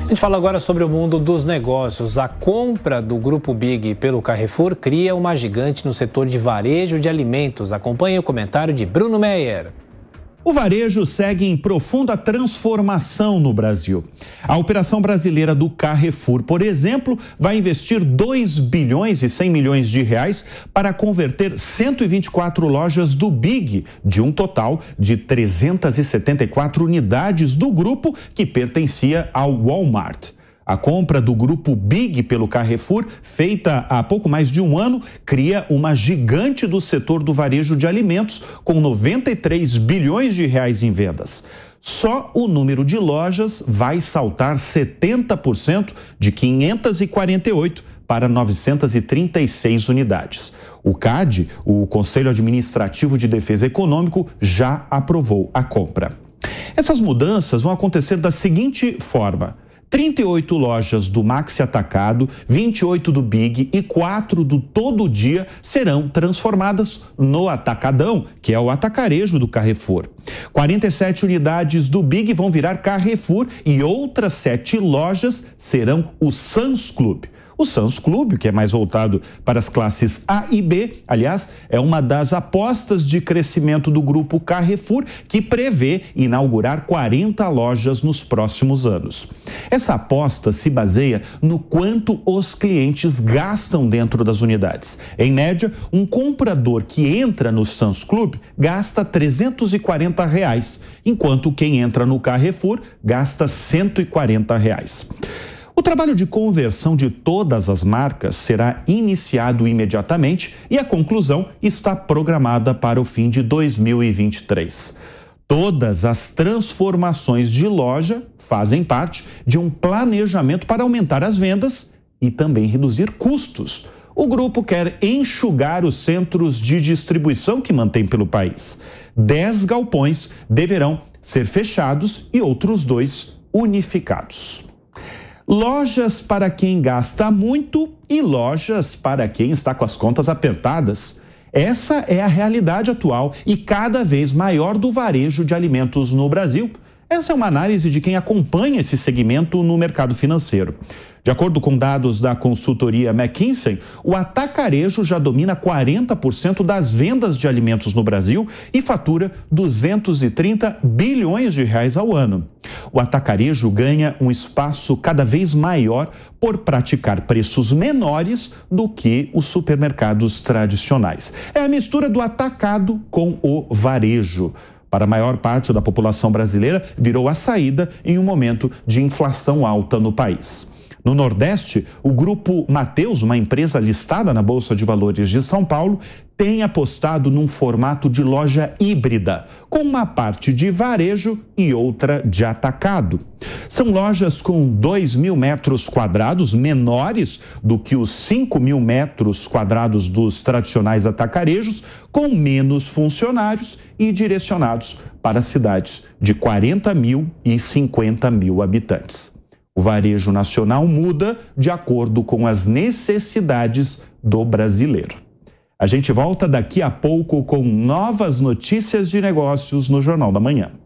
A gente fala agora sobre o mundo dos negócios. A compra do Grupo Big pelo Carrefour cria uma gigante no setor de varejo de alimentos. Acompanhe o comentário de Bruno Meyer. O varejo segue em profunda transformação no Brasil. A operação brasileira do Carrefour, por exemplo, vai investir 2 bilhões e 100 milhões de reais para converter 124 lojas do Big, de um total de 374 unidades do grupo que pertencia ao Walmart. A compra do grupo Big pelo Carrefour, feita há pouco mais de um ano, cria uma gigante do setor do varejo de alimentos, com 93 bilhões de reais em vendas. Só o número de lojas vai saltar 70%, de 548 para 936 unidades. O CAD, o Conselho Administrativo de Defesa Econômico, já aprovou a compra. Essas mudanças vão acontecer da seguinte forma 38 lojas do Maxi Atacado, 28 do Big e 4 do Todo Dia serão transformadas no Atacadão, que é o atacarejo do Carrefour. 47 unidades do Big vão virar Carrefour e outras 7 lojas serão o Sans Club. O Santos Clube, que é mais voltado para as classes A e B, aliás, é uma das apostas de crescimento do grupo Carrefour, que prevê inaugurar 40 lojas nos próximos anos. Essa aposta se baseia no quanto os clientes gastam dentro das unidades. Em média, um comprador que entra no Sans Clube gasta 340 reais, enquanto quem entra no Carrefour gasta 140 reais. O trabalho de conversão de todas as marcas será iniciado imediatamente e a conclusão está programada para o fim de 2023. Todas as transformações de loja fazem parte de um planejamento para aumentar as vendas e também reduzir custos. O grupo quer enxugar os centros de distribuição que mantém pelo país. Dez galpões deverão ser fechados e outros dois unificados lojas para quem gasta muito e lojas para quem está com as contas apertadas. Essa é a realidade atual e cada vez maior do varejo de alimentos no Brasil. Essa é uma análise de quem acompanha esse segmento no mercado financeiro. De acordo com dados da consultoria McKinsey, o atacarejo já domina 40% das vendas de alimentos no Brasil e fatura 230 bilhões de reais ao ano. O atacarejo ganha um espaço cada vez maior por praticar preços menores do que os supermercados tradicionais. É a mistura do atacado com o varejo para a maior parte da população brasileira, virou a saída em um momento de inflação alta no país. No Nordeste, o grupo Mateus, uma empresa listada na Bolsa de Valores de São Paulo, tem apostado num formato de loja híbrida, com uma parte de varejo e outra de atacado. São lojas com 2 mil metros quadrados, menores do que os 5 mil metros quadrados dos tradicionais atacarejos, com menos funcionários e direcionados para cidades de 40 mil e 50 mil habitantes. O varejo nacional muda de acordo com as necessidades do brasileiro. A gente volta daqui a pouco com novas notícias de negócios no Jornal da Manhã.